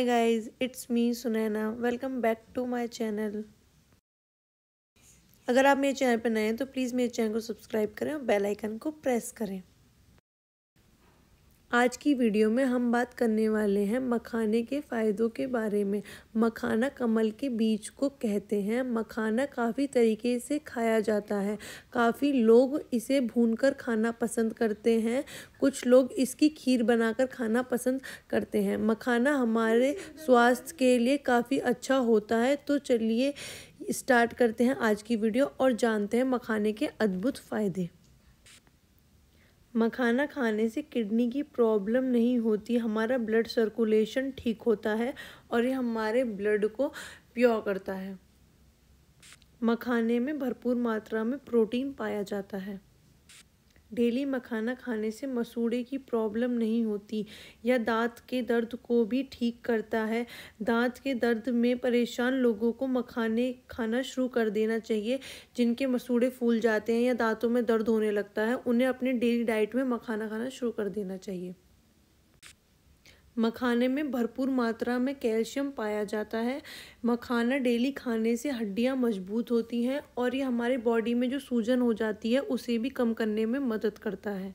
hi guys it's me Sunaina welcome back to my channel अगर आप मेरे चैनल पर नए हैं तो प्लीज़ मेरे चैनल को सब्सक्राइब करें और बेल आइकन को प्रेस करें आज की वीडियो में हम बात करने वाले हैं मखाने के फ़ायदों के बारे में मखाना कमल के बीज को कहते हैं मखाना काफ़ी तरीके से खाया जाता है काफ़ी लोग इसे भूनकर खाना पसंद करते हैं कुछ लोग इसकी खीर बनाकर खाना पसंद करते हैं मखाना हमारे स्वास्थ्य के लिए काफ़ी अच्छा होता है तो चलिए स्टार्ट करते हैं आज की वीडियो और जानते हैं मखाने के अद्भुत फ़ायदे मखाना खाने से किडनी की प्रॉब्लम नहीं होती हमारा ब्लड सर्कुलेशन ठीक होता है और ये हमारे ब्लड को प्योर करता है मखाने में भरपूर मात्रा में प्रोटीन पाया जाता है डेली मखाना खाने से मसूड़े की प्रॉब्लम नहीं होती या दांत के दर्द को भी ठीक करता है दांत के दर्द में परेशान लोगों को मखाने खाना शुरू कर देना चाहिए जिनके मसूड़े फूल जाते हैं या दांतों में दर्द होने लगता है उन्हें अपने डेली डाइट में मखाना खाना शुरू कर देना चाहिए मखाने में भरपूर मात्रा में कैल्शियम पाया जाता है मखाना डेली खाने से हड्डियां मजबूत होती हैं और ये हमारे बॉडी में जो सूजन हो जाती है उसे भी कम करने में मदद करता है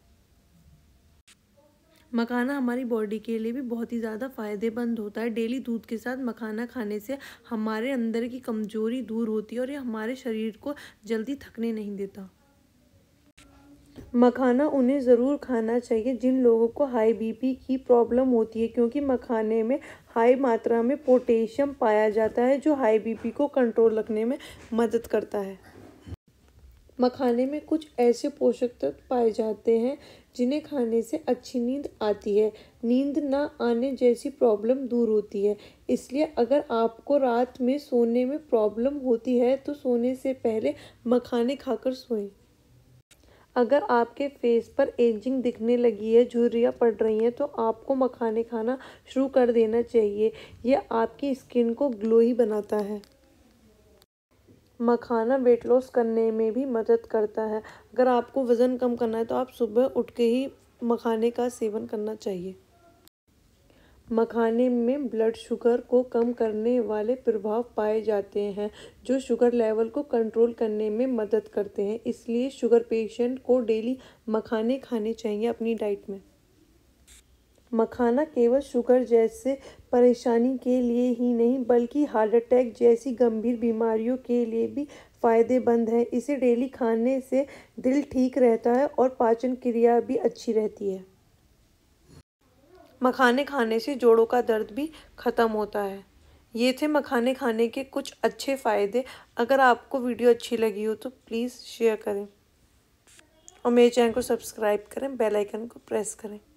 मखाना हमारी बॉडी के लिए भी बहुत ही ज़्यादा फ़ायदेमंद होता है डेली दूध के साथ मखाना खाने से हमारे अंदर की कमज़ोरी दूर होती है और ये हमारे शरीर को जल्दी थकने नहीं देता मखाना उन्हें ज़रूर खाना चाहिए जिन लोगों को हाई बीपी की प्रॉब्लम होती है क्योंकि मखाने में हाई मात्रा में पोटेशियम पाया जाता है जो हाई बीपी को कंट्रोल रखने में मदद करता है मखाने में कुछ ऐसे पोषक तत्व पाए जाते हैं जिन्हें खाने से अच्छी नींद आती है नींद ना आने जैसी प्रॉब्लम दूर होती है इसलिए अगर आपको रात में सोने में प्रॉब्लम होती है तो सोने से पहले मखाने खाकर सोएं अगर आपके फेस पर एजिंग दिखने लगी है झुर्रियाँ पड़ रही हैं तो आपको मखाने खाना शुरू कर देना चाहिए यह आपकी स्किन को ग्लोई बनाता है मखाना वेट लॉस करने में भी मदद करता है अगर आपको वज़न कम करना है तो आप सुबह उठ के ही मखाने का सेवन करना चाहिए मखाने में ब्लड शुगर को कम करने वाले प्रभाव पाए जाते हैं जो शुगर लेवल को कंट्रोल करने में मदद करते हैं इसलिए शुगर पेशेंट को डेली मखाने खाने चाहिए अपनी डाइट में मखाना केवल शुगर जैसे परेशानी के लिए ही नहीं बल्कि हार्ट अटैक जैसी गंभीर बीमारियों के लिए भी फ़ायदेमंद है इसे डेली खाने से दिल ठीक रहता है और पाचन क्रिया भी अच्छी रहती है मखाने खाने से जोड़ों का दर्द भी ख़त्म होता है ये थे मखाने खाने के कुछ अच्छे फ़ायदे अगर आपको वीडियो अच्छी लगी हो तो प्लीज़ शेयर करें और मेरे चैनल को सब्सक्राइब करें बेल आइकन को प्रेस करें